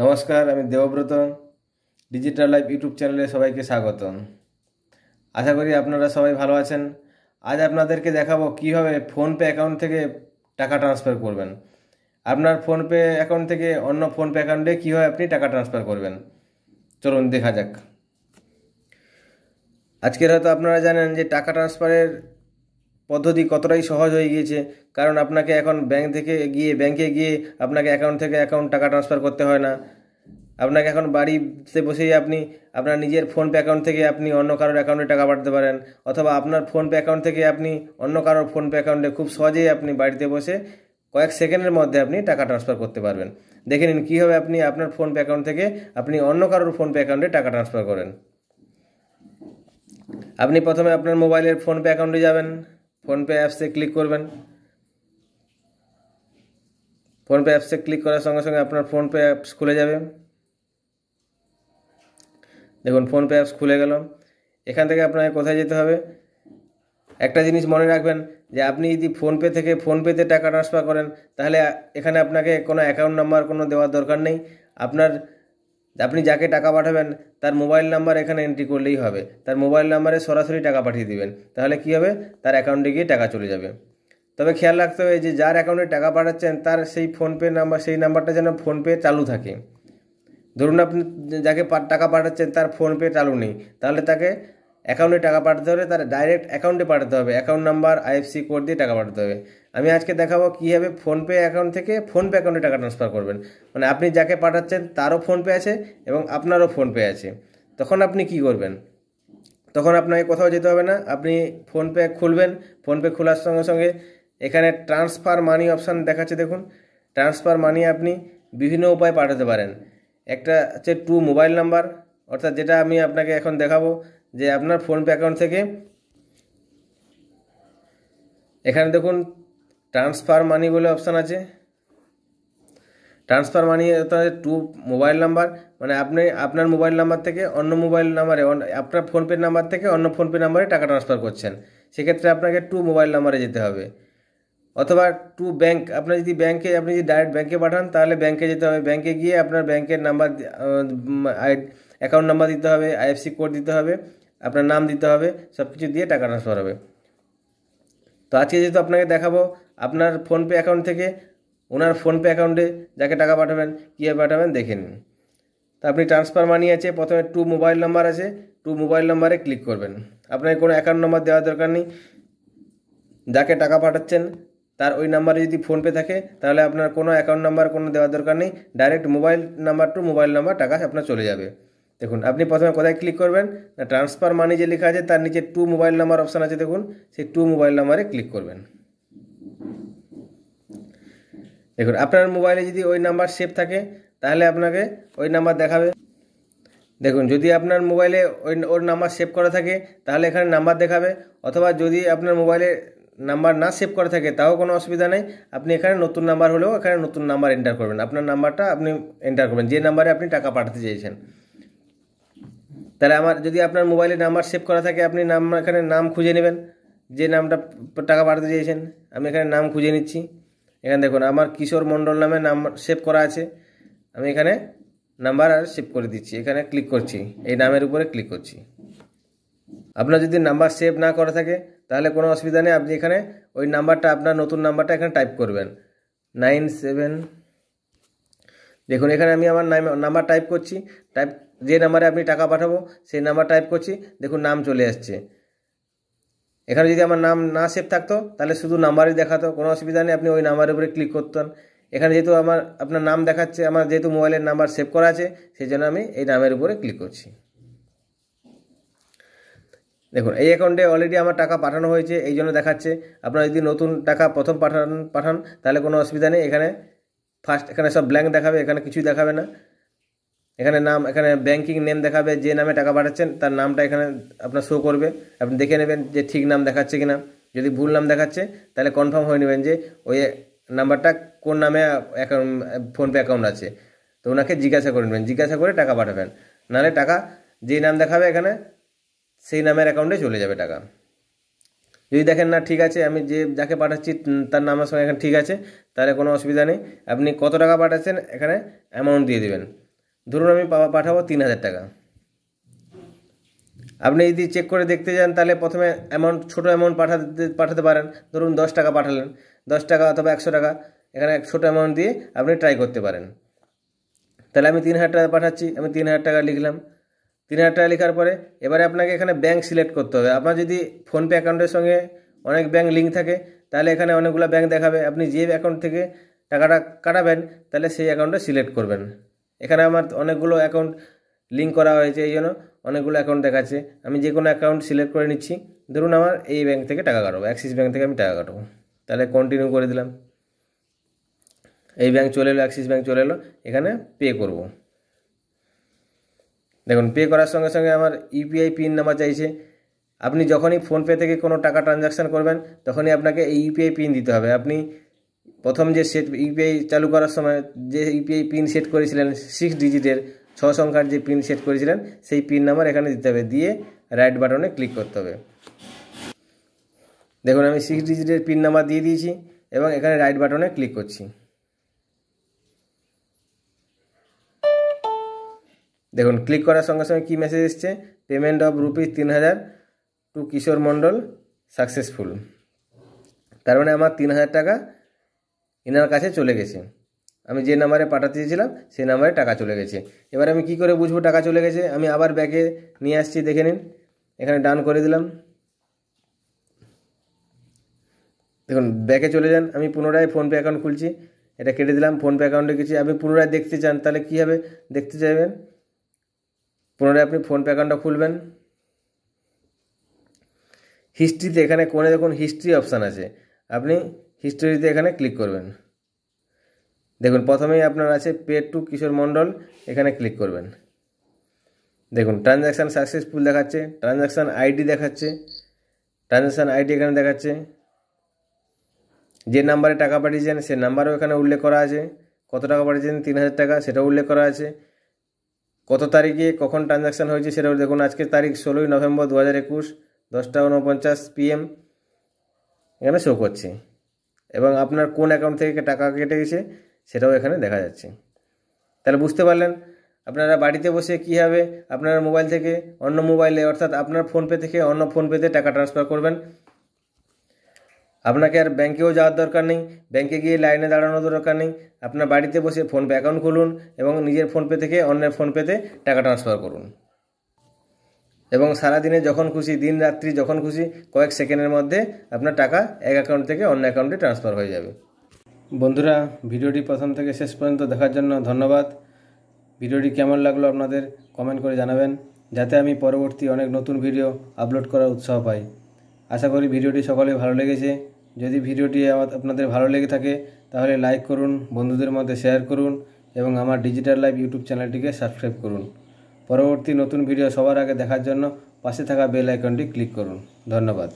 নমস্কার আমি Debabrata digital life YouTube চ্যানেলে সবাইকে স্বাগত আশা করি আপনারা সবাই ভালো আছেন আজ আপনাদেরকে দেখাবো কীভাবে ফোনপে অ্যাকাউন্ট থেকে টাকা ট্রান্সফার করবেন আপনার ফোনপে অ্যাকাউন্ট থেকে অন্য ফোনপে অ্যাকাউন্টে কীভাবে আপনি টাকা ট্রান্সফার করবেন চলুন দেখা যাক আজকের হয়তো আপনারা জানেন যে টাকা ট্রান্সফারের পদ্ধতি কতটাই সহজ হয়ে গিয়েছে কারণ আপনাকে এখন ব্যাংক থেকে গিয়ে ব্যাংকে গিয়ে আপনাকে অ্যাকাউন্ট থেকে অ্যাকাউন্ট টাকা ট্রান্সফার করতে হয় না আপনাকে এখন বাড়িতে বসেই আপনি আপনার নিজের ফোনপে অ্যাকাউন্ট থেকে আপনি অন্য কারোর অ্যাকাউন্টে টাকা পাঠাতে পারেন অথবা আপনার ফোনপে অ্যাকাউন্ট থেকে আপনি অন্য কারোর ফোনপে অ্যাকাউন্টে খুব সহজেই আপনি বাড়িতে বসে কয়েক সেকেন্ডের মধ্যে আপনি টাকা ট্রান্সফার করতে পারবেন দেখে নিন কীভাবে আপনি আপনার ফোনপে অ্যাকাউন্ট থেকে আপনি অন্য কারোর ফোনপে অ্যাকাউন্টে টাকা ট্রান্সফার করেন আপনি প্রথমে আপনার মোবাইলের ফোনপে অ্যাকাউন্টে যাবেন ফোনপে অ্যাপসে ক্লিক করবেন ফোনপে অ্যাপসে ক্লিক করার সঙ্গে সঙ্গে আপনার ফোনপে অ্যাপস খুলে যাবে দেখুন ফোনপে অ্যাপস খুলে গেল এখান থেকে আপনাকে কোথায় যেতে হবে একটা জিনিস মনে রাখবেন যে আপনি যদি ফোনপে থেকে ফোনপেতে টাকা ট্রান্সফার করেন তাহলে এখানে আপনাকে কোনো অ্যাকাউন্ট নাম্বার কোনো দেওয়ার দরকার নেই আপনার আপনি যাকে টাকা পাঠাবেন তার মোবাইল নাম্বার এখানে এন্ট্রি করলেই হবে তার মোবাইল নাম্বারে সরাসরি টাকা পাঠিয়ে দিবেন তাহলে কি হবে তার অ্যাকাউন্টে গিয়ে টাকা চলে যাবে তবে খেয়াল রাখতে হবে যে যার অ্যাকাউন্টে টাকা পাঠাচ্ছেন তার সেই ফোনপে নাম্বার সেই নাম্বারটা যেন ফোনপে চালু থাকে ধরুন আপনি যাকে টাকা পাঠাচ্ছেন তার ফোনপে চালু নেই তাহলে তাকে অ্যাকাউন্টে টাকা পাঠাতে হলে তার ডাইরেক্ট অ্যাকাউন্টে পাঠাতে হবে অ্যাকাউন্ট নাম্বার আইএফসি কোড দিয়ে টাকা পাঠাতে হবে আমি আজকে দেখাবো কীভাবে ফোনপে অ্যাকাউন্ট থেকে ফোনপে অ্যাকাউন্টে টাকা ট্রান্সফার করবেন মানে আপনি যাকে পাঠাচ্ছেন তারও ফোনপে আছে এবং আপনারও ফোনপে আছে তখন আপনি কি করবেন তখন আপনাকে কোথাও যেতে হবে না আপনি ফোনপে খুলবেন ফোনপে খোলার সঙ্গে সঙ্গে এখানে ট্রান্সফার মানি অপশান দেখাচ্ছে দেখুন ট্রান্সফার মানি আপনি বিভিন্ন উপায়ে পাঠাতে পারেন একটা হচ্ছে টু মোবাইল নাম্বার অর্থাৎ যেটা আমি আপনাকে এখন দেখাবো যে আপনার ফোনপে অ্যাকাউন্ট থেকে এখানে দেখুন ট্রান্সফার মানি বলে অপশান আছে transfer money to mobile number মানে আপনি আপনার মোবাইল নাম্বার থেকে অন্য মোবাইল নাম্বারে আপনার ফোনপে নাম্বার থেকে অন্য ফোনপে নাম্বারে টাকা ট্রান্সফার করছেন সেক্ষেত্রে আপনাকে টু মোবাইল নাম্বারে যেতে হবে অথবা টু ব্যাংক আপনার যদি ব্যাংকে আপনি যদি ডাইরেক্ট ব্যাংকে পাঠান তাহলে ব্যাংকে যেতে হবে ব্যাংকে গিয়ে আপনার ব্যাংকের নাম্বার অ্যাকাউন্ট নাম্বার দিতে হবে আইএফসি কোড দিতে হবে আপনার নাম দিতে হবে সব কিছু দিয়ে টাকা ট্রান্সফার হবে তো আজকে যেহেতু আপনাকে দেখাবো আপনার ফোনপে অ্যাকাউন্ট থেকে ওনার ফোনপে অ্যাকাউন্টে যাকে টাকা পাঠাবেন কীভাবে পাঠাবেন দেখে নিন তো আপনি ট্রান্সফার মানি আছে প্রথমে টু মোবাইল নাম্বার আছে টু মোবাইল নাম্বারে ক্লিক করবেন আপনাকে কোনো অ্যাকাউন্ট নাম্বার দেওয়ার দরকার নেই যাকে টাকা পাঠাচ্ছেন তার ওই নাম্বারে যদি ফোনপে থাকে তাহলে আপনার কোনো অ্যাকাউন্ট নাম্বার কোনো দেওয়ার দরকার নেই direct mobile number to mobile number টাকা আপনার চলে যাবে দেখুন আপনি প্রথমে কোথায় ক্লিক করবেন না ট্রান্সফার মানি যে লেখা আছে তার নিচে টু মোবাইল নাম্বার অপশান আছে দেখুন সেই টু মোবাইল নাম্বারে ক্লিক করবেন দেখুন আপনার মোবাইলে যদি ওই নাম্বার সেভ থাকে তাহলে আপনাকে ওই নাম্বার দেখাবে দেখুন যদি আপনার মোবাইলে ওই ওর নাম্বার সেভ করা থাকে তাহলে এখানে নাম্বার দেখাবে অথবা যদি আপনার মোবাইলে নাম্বার না সেভ করা থাকে তাও কোনো অসুবিধা নেই আপনি এখানে নতুন নাম্বার হলেও এখানে নতুন নাম্বার এন্টার করবেন আপনার নাম্বারটা আপনি এন্টার করবেন যে নাম্বারে আপনি টাকা পাঠাতে চেয়েছেন তাহলে আমার যদি আপনার মোবাইলে নাম্বার সেভ করা থাকে আপনি নাম এখানে নাম খুঁজে নেবেন যে নামটা টাকা পাঠাতে চেয়েছেন আমি এখানে নাম খুঁজে নিচ্ছি এখানে দেখুন আমার কিশোর মণ্ডল নামে নাম সেভ করা আছে আমি এখানে নাম্বার আর সেভ করে দিচ্ছি এখানে ক্লিক করছি এই নামের উপরে ক্লিক করছি আপনার যদি নাম্বার সেভ না করা থাকে তাহলে কোনো অসুবিধা নেই আপনি এখানে ওই নাম্বারটা আপনার নতুন নাম্বারটা এখানে টাইপ করবেন নাইন সেভেন দেখুন এখানে আমি আমার নাম্বার টাইপ করছি টাইপ যে নাম্বারে আপনি টাকা পাঠাবো সেই নাম্বার টাইপ করছি দেখুন নাম চলে আসছে এখানে যদি আমার নাম না সেভ থাকতো তাহলে শুধু নাম্বারই দেখাতো কোনো অসুবিধা নেই আপনি ওই নাম্বারের উপরে ক্লিক করতেন এখানে যেহেতু আমার আপনার নাম দেখাচ্ছে আমার যেহেতু মোবাইলের নাম্বার সেভ করা আছে সেই জন্য আমি এই নামের উপরে ক্লিক করছি দেখুন এই অ্যাকাউন্টে অলরেডি আমার টাকা পাঠানো হয়েছে এই জন্য দেখাচ্ছে আপনারা যদি নতুন টাকা প্রথম পাঠান পাঠান তাহলে কোনো অসুবিধা নেই এখানে ফার্স্ট এখানে সব ব্ল্যাঙ্ক দেখাবে এখানে কিছুই দেখাবে না এখানে নাম এখানে ব্যাংকিং নেম দেখাবে যে নামে টাকা পাঠাচ্ছেন তার নামটা এখানে আপনার শো করবে আপনি দেখে নেবেন যে ঠিক নাম দেখাচ্ছে কি না যদি ভুল নাম দেখাচ্ছে তাহলে কনফার্ম হয়ে নেবেন যে ওই নাম্বারটা কোন নামে অ্যাকাউন্ট ফোনপে অ্যাকাউন্ট আছে তো ওনাকে জিজ্ঞাসা করে নেবেন জিজ্ঞাসা করে টাকা পাঠাবেন নাহলে টাকা যে নাম দেখাবে এখানে সেই নামের অ্যাকাউন্টে চলে যাবে টাকা যদি দেখেন না ঠিক আছে আমি যে যাকে পাঠাচ্ছি তার নামের সঙ্গে এখানে ঠিক আছে তাহলে কোনো অসুবিধা নেই আপনি কত টাকা পাঠাচ্ছেন এখানে অ্যামাউন্ট দিয়ে দেবেন ধরুন আমি পাঠাবো তিন হাজার টাকা আপনি যদি চেক করে দেখতে যান তাহলে প্রথমে অ্যামাউন্ট ছোটো অ্যামাউন্ট পাঠাতে পাঠাতে পারেন ধরুন দশ টাকা পাঠালেন দশ টাকা অথবা একশো টাকা এখানে এক ছোটো অ্যামাউন্ট দিয়ে আপনি ট্রাই করতে পারেন তাহলে আমি তিন হাজার টাকা পাঠাচ্ছি আমি তিন হাজার টাকা লিখলাম তিন হাজার টাকা লেখার পরে এবারে আপনাকে এখানে ব্যাঙ্ক সিলেক্ট করতে হবে আপনার যদি ফোনপে অ্যাকাউন্টের সঙ্গে অনেক ব্যাঙ্ক লিঙ্ক থাকে তাহলে এখানে অনেকগুলো ব্যাঙ্ক দেখাবে আপনি যে অ্যাকাউন্ট থেকে টাকাটা কাটাবেন তাহলে সেই অ্যাকাউন্টটা সিলেক্ট করবেন এখানে আমার অনেকগুলো অ্যাকাউন্ট লিঙ্ক করা হয়েছে এই জন্য অনেকগুলো অ্যাকাউন্ট দেখাচ্ছে আমি যে কোনো অ্যাকাউন্ট সিলেক্ট করে নিচ্ছি ধরুন আমার এই ব্যাংক থেকে টাকা কাটবো অ্যাক্সিস ব্যাঙ্ক থেকে আমি টাকা কাটবো তাহলে কন্টিনিউ করে দিলাম এই ব্যাঙ্ক চলে এলো অ্যাক্সিস ব্যাঙ্ক চলে এলো এখানে পে করব দেখুন পে করার সঙ্গে সঙ্গে আমার ইউপিআই পিন নাম্বার চাইছে আপনি যখনই ফোনপে থেকে কোনো টাকা ট্রানজাকশান করবেন তখনই আপনাকে এই ইউপিআই e পিন দিতে হবে আপনি প্রথম যে সেট ইউপিআই চালু করার সময় যে ইউপিআই পিন সেট করেছিলেন সিক্স ডিজিটের ছ সংখ্যার যে পিন সেট করেছিলেন সেই পিন নাম্বার এখানে দিতে হবে দিয়ে রাইট বাটনে ক্লিক করতে হবে দেখুন আমি সিক্স ডিজিটের পিন নাম্বার দিয়ে দিয়েছি এবং এখানে রাইট বাটনে ক্লিক করছি দেখুন ক্লিক করার সঙ্গে সঙ্গে কী মেসেজ এসছে পেমেন্ট অফ রুপিস তিন হাজার টু কিশোর মণ্ডল সাকসেসফুল তার মানে আমার তিন হাজার টাকা এনার কাছে চলে গেছে আমি যে নাম্বারে পাঠাতে চেয়েছিলাম সেই নাম্বারে টাকা চলে গেছে এবার আমি কি করে বুঝবো টাকা চলে গেছে আমি আবার ব্যাগে নিয়ে আসছি দেখে নিন এখানে ডান করে দিলাম দেখুন ব্যাগে চলে যান আমি পুনরায় ফোনপে অ্যাকাউন্ট খুলছি এটা কেটে দিলাম ফোনপে অ্যাকাউন্টে গেছি আপনি পুনরায় দেখতে চান তাহলে কী হবে দেখতে চাইবেন পুনরায় আপনি ফোনপে অ্যাকাউন্টটা খুলবেন হিস্ট্রিতে এখানে কোনে দেখুন হিস্ট্রি অপশান আছে আপনি হিস্টোরিতে এখানে ক্লিক করবেন দেখুন প্রথমেই আপনার আছে পে টু কিশোর মণ্ডল এখানে ক্লিক করবেন দেখুন ট্রানজ্যাকশান সাকসেসফুল দেখাচ্ছে ট্রানজ্যাকশান আইডি দেখাচ্ছে ট্রানজ্যাকশান আইডি এখানে দেখাচ্ছে যে নাম্বারে টাকা পাঠিয়েছেন সে নাম্বারও এখানে উল্লেখ করা আছে কত টাকা পাঠিয়েছেন তিন হাজার টাকা সেটাও উল্লেখ করা আছে কত তারিখে কখন ট্রানজ্যাকশান হয়েছে সেটাও দেখুন আজকে তারিখ ষোলোই নভেম্বর দু হাজার একুশ দশটা উনপঞ্চাশ পিএম এখানে শো করছে এবং আপনার কোন অ্যাকাউন্ট থেকে টাকা কেটে গেছে সেটাও এখানে দেখা যাচ্ছে তাহলে বুঝতে পারলেন আপনারা বাড়িতে বসে কীভাবে আপনার মোবাইল থেকে অন্য মোবাইলে অর্থাৎ আপনার ফোনপে থেকে অন্য ফোনপেতে টাকা ট্রান্সফার করবেন আপনাকে আর ব্যাংকেও যাওয়ার দরকার নেই ব্যাংকে গিয়ে লাইনে দাঁড়ানোর দরকার নেই আপনার বাড়িতে বসে ফোনপে অ্যাকাউন্ট খুলুন এবং নিজের ফোনপে থেকে অন্যের ফোনপেতে টাকা ট্রান্সফার করুন এবং সারাদিনে যখন খুশি দিন রাত্রি যখন খুশি কয়েক সেকেন্ডের মধ্যে আপনার টাকা এক অ্যাকাউন্ট থেকে অন্য অ্যাকাউন্টে ট্রান্সফার হয়ে যাবে বন্ধুরা ভিডিওটি প্রথম থেকে শেষ পর্যন্ত দেখার জন্য ধন্যবাদ ভিডিওটি কেমন লাগলো আপনাদের কমেন্ট করে জানাবেন যাতে আমি পরবর্তী অনেক নতুন ভিডিও আপলোড করার উৎসাহ পাই আশা করি ভিডিওটি সকলে ভালো লেগেছে যদি ভিডিওটি আপনাদের ভালো লেগে থাকে তাহলে লাইক করুন বন্ধুদের মধ্যে শেয়ার করুন এবং আমার ডিজিটাল লাইভ ইউটিউব চ্যানেলটিকে সাবস্ক্রাইব করুন পরবর্তী নতুন ভিডিও সবার আগে দেখার জন্য পাশে থাকা বেল আইকনটি ক্লিক করুন ধন্যবাদ